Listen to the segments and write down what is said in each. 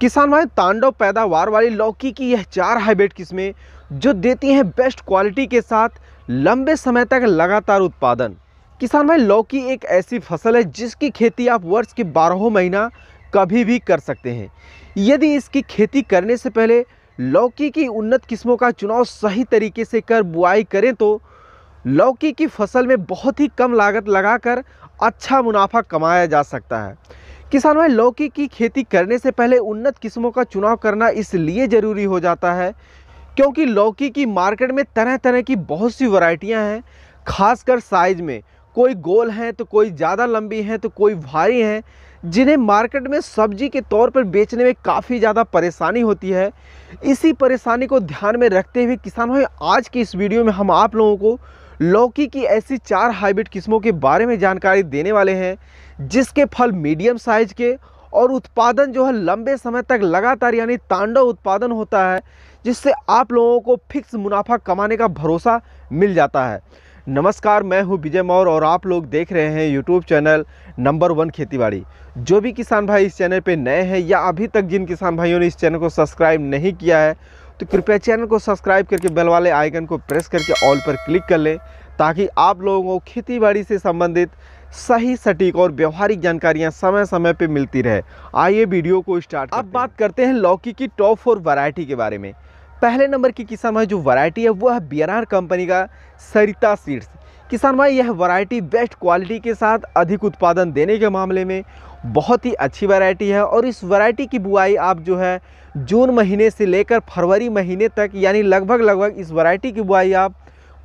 किसान भाई तांडव पैदावार वाली लौकी की यह चार हाइब्रिड किस्में जो देती हैं बेस्ट क्वालिटी के साथ लंबे समय तक लगातार उत्पादन किसान भाई लौकी एक ऐसी फसल है जिसकी खेती आप वर्ष के बारहों महीना कभी भी कर सकते हैं यदि इसकी खेती करने से पहले लौकी की उन्नत किस्मों का चुनाव सही तरीके से कर बुआई करें तो लौकी की फसल में बहुत ही कम लागत लगाकर अच्छा मुनाफा कमाया जा सकता है किसान भाई लौकी की खेती करने से पहले उन्नत किस्मों का चुनाव करना इसलिए ज़रूरी हो जाता है क्योंकि लौकी की मार्केट में तरह तरह की बहुत सी वैरायटियां हैं खासकर साइज़ में कोई गोल हैं तो कोई ज़्यादा लंबी हैं तो कोई भारी हैं जिन्हें मार्केट में सब्जी के तौर पर बेचने में काफ़ी ज़्यादा परेशानी होती है इसी परेशानी को ध्यान में रखते हुए किसान भाई आज की इस वीडियो में हम आप लोगों को लौकी की ऐसी चार हाइब्रिड किस्मों के बारे में जानकारी देने वाले हैं जिसके फल मीडियम साइज के और उत्पादन जो है लंबे समय तक लगातार यानी तांडव उत्पादन होता है जिससे आप लोगों को फिक्स मुनाफा कमाने का भरोसा मिल जाता है नमस्कार मैं हूं विजय मौर और आप लोग देख रहे हैं यूट्यूब चैनल नंबर वन खेतीबाड़ी जो भी किसान भाई इस चैनल पे नए हैं या अभी तक जिन किसान भाइयों ने इस चैनल को सब्सक्राइब नहीं किया है तो कृपया चैनल को सब्सक्राइब करके बेल वाले आइकन को प्रेस करके ऑल पर क्लिक कर लें ताकि आप लोगों को खेतीबाड़ी से संबंधित सही सटीक और व्यवहारिक जानकारियां समय समय पे मिलती रहे आइए वीडियो को स्टार्ट अब बात करते हैं लौकी की टॉप फोर वैरायटी के बारे में पहले नंबर की किसान भाई जो वैरायटी है वह बियरार कंपनी का सरिता सीड्स किसान भाई यह वैरायटी बेस्ट क्वालिटी के साथ अधिक उत्पादन देने के मामले में बहुत ही अच्छी वैरायटी है और इस वैरायटी की बुआई आप जो है जून महीने से लेकर फरवरी महीने तक यानी लगभग लगभग इस वैरायटी की बुआई आप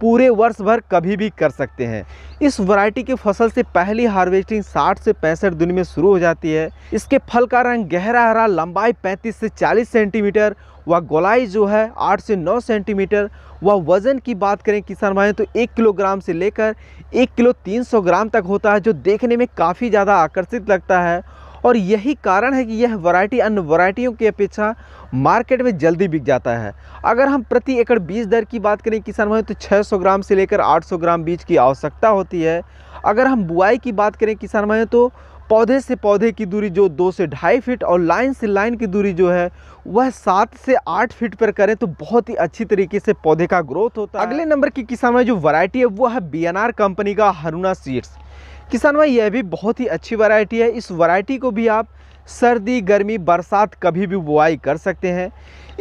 पूरे वर्ष भर कभी भी कर सकते हैं इस वैरायटी की फसल से पहली हार्वेस्टिंग 60 से पैंसठ दिन में शुरू हो जाती है इसके फल का रंग गहरा हरा लंबाई 35 से 40 सेंटीमीटर व गोलाई जो है 8 से 9 सेंटीमीटर व वज़न की बात करें किसान भाई तो एक किलोग्राम से लेकर एक किलो 300 ग्राम तक होता है जो देखने में काफ़ी ज़्यादा आकर्षित लगता है और यही कारण है कि यह वैरायटी अन्य वैरायटियों की अपेक्षा मार्केट में जल्दी बिक जाता है अगर हम प्रति एकड़ बीज दर की बात करें किसान भाई तो 600 ग्राम से लेकर 800 ग्राम बीज की आवश्यकता होती है अगर हम बुआई की बात करें किसान भाई तो पौधे से पौधे की दूरी जो दो से ढाई फीट और लाइन से लाइन की दूरी जो है वह सात से आठ फीट पर करें तो बहुत ही अच्छी तरीके से पौधे का ग्रोथ होता है अगले नंबर की किसान में जो वैरायटी है वो है बी कंपनी का हरुना सीड्स किसान भाई यह भी बहुत ही अच्छी वैरायटी है इस वैरायटी को भी आप सर्दी गर्मी बरसात कभी भी बुआई कर सकते हैं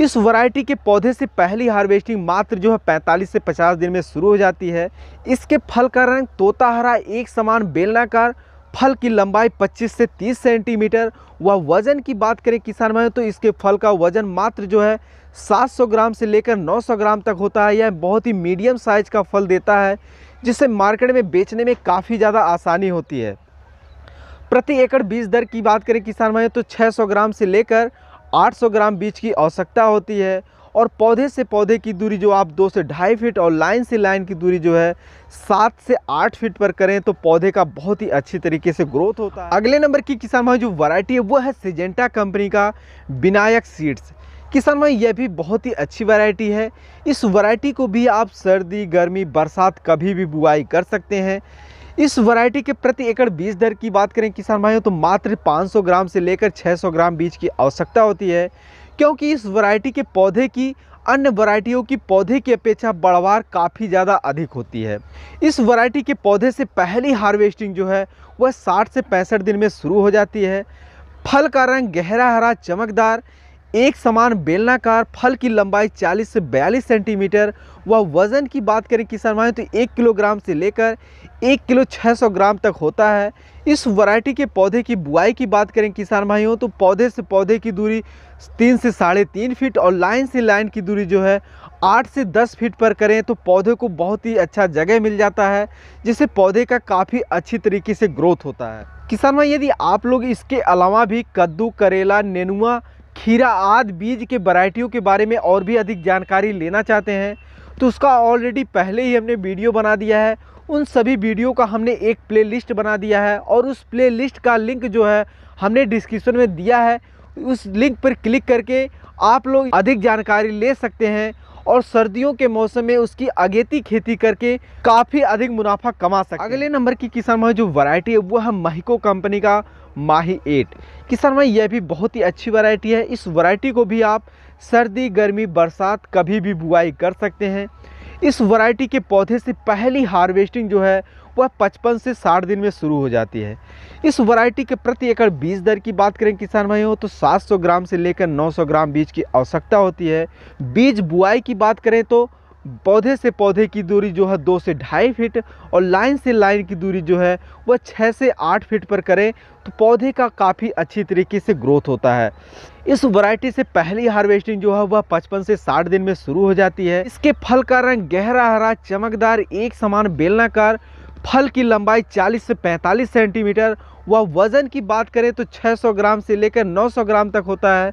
इस वैरायटी के पौधे से पहली हार्वेस्टिंग मात्र जो है 45 से 50 दिन में शुरू हो जाती है इसके फल का रंग तोता हरा एक समान बेलनाकार फल की लंबाई 25 से 30 सेंटीमीटर व वज़न की बात करें किसान भाई तो इसके फल का वज़न मात्र जो है 700 ग्राम से लेकर 900 ग्राम तक होता है यह बहुत ही मीडियम साइज का फल देता है जिससे मार्केट में बेचने में काफ़ी ज़्यादा आसानी होती है प्रति एकड़ बीज दर की बात करें किसान भाई तो 600 ग्राम से लेकर 800 ग्राम बीज की आवश्यकता होती है और पौधे से पौधे की दूरी जो आप दो से ढाई फीट और लाइन से लाइन की दूरी जो है सात से आठ फीट पर करें तो पौधे का बहुत ही अच्छी तरीके से ग्रोथ होता है अगले नंबर की किसान भाई जो वैरायटी है वो है सिजेंटा कंपनी का विनायक सीड्स किसान भाई यह भी बहुत ही अच्छी वैरायटी है इस वैरायटी को भी आप सर्दी गर्मी बरसात कभी भी बुआई कर सकते हैं इस वैरायटी के प्रति एकड़ बीज दर की बात करें किसान भाइयों तो मात्र 500 ग्राम से लेकर 600 ग्राम बीज की आवश्यकता होती है क्योंकि इस वैरायटी के पौधे की अन्य वैरायटियों की पौधे की अपेक्षा बढ़वार काफ़ी ज़्यादा अधिक होती है इस वैरायटी के पौधे से पहली हार्वेस्टिंग जो है वह 60 से पैंसठ दिन में शुरू हो जाती है फल का रंग गहरा हरा चमकदार एक समान बेलनाकार फल की लंबाई 40 से 42 सेंटीमीटर व वज़न की बात करें किसान भाई तो एक किलोग्राम से लेकर एक किलो 600 ग्राम तक होता है इस वैरायटी के पौधे की बुआई की बात करें किसान भाइयों तो पौधे से पौधे की दूरी तीन से साढ़े तीन फीट और लाइन से लाइन की दूरी जो है आठ से दस फीट पर करें तो पौधे को बहुत ही अच्छा जगह मिल जाता है जिससे पौधे का काफ़ी अच्छी तरीके से ग्रोथ होता है किसान भाई यदि आप लोग इसके अलावा भी कद्दू करेला नेनुआ खीरा आदि बीज के वरायटियों के बारे में और भी अधिक जानकारी लेना चाहते हैं तो उसका ऑलरेडी पहले ही हमने वीडियो बना दिया है उन सभी वीडियो का हमने एक प्लेलिस्ट बना दिया है और उस प्लेलिस्ट का लिंक जो है हमने डिस्क्रिप्शन में दिया है उस लिंक पर क्लिक करके आप लोग अधिक जानकारी ले सकते हैं और सर्दियों के मौसम में उसकी अगेती खेती करके काफ़ी अधिक मुनाफा कमा सकते हैं अगले नंबर की किसान है जो वैरायटी है वो है महिको कंपनी का माही एट किसान भाई यह भी बहुत ही अच्छी वैरायटी है इस वैरायटी को भी आप सर्दी गर्मी बरसात कभी भी बुआई कर सकते हैं इस वैरायटी के पौधे से पहली हार्वेस्टिंग जो है वह 55 से 60 दिन में शुरू हो जाती है इस वैरायटी के प्रति एकड़ बीज दर की बात करें किसान भाइयों तो 700 ग्राम से लेकर 900 ग्राम बीज की आवश्यकता होती है बीज बुआई की बात करें तो पौधे से पौधे की दूरी जो है दो से ढाई फीट और लाइन से लाइन की दूरी जो है वह छः से आठ फीट पर करें तो पौधे का काफ़ी अच्छी तरीके से ग्रोथ होता है इस वैरायटी से पहली हार्वेस्टिंग जो है वह पचपन से साठ दिन में शुरू हो जाती है इसके फल का रंग गहरा हरा चमकदार एक समान बेलनाकार फल की लंबाई 40 से 45 सेंटीमीटर व वज़न की बात करें तो 600 ग्राम से लेकर 900 ग्राम तक होता है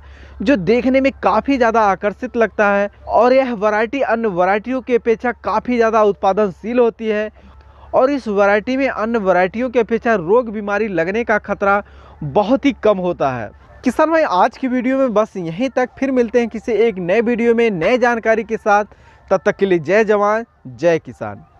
जो देखने में काफ़ी ज़्यादा आकर्षित लगता है और यह वैरायटी अन्य वैरायटियों के अपेक्षा काफ़ी ज़्यादा उत्पादनशील होती है और इस वैरायटी में अन्य वैरायटियों की अपेक्षा रोग बीमारी लगने का खतरा बहुत ही कम होता है किसान भाई आज की वीडियो में बस यहीं तक फिर मिलते हैं किसी एक नए वीडियो में नए जानकारी के साथ तब तक के लिए जय जवान जय किसान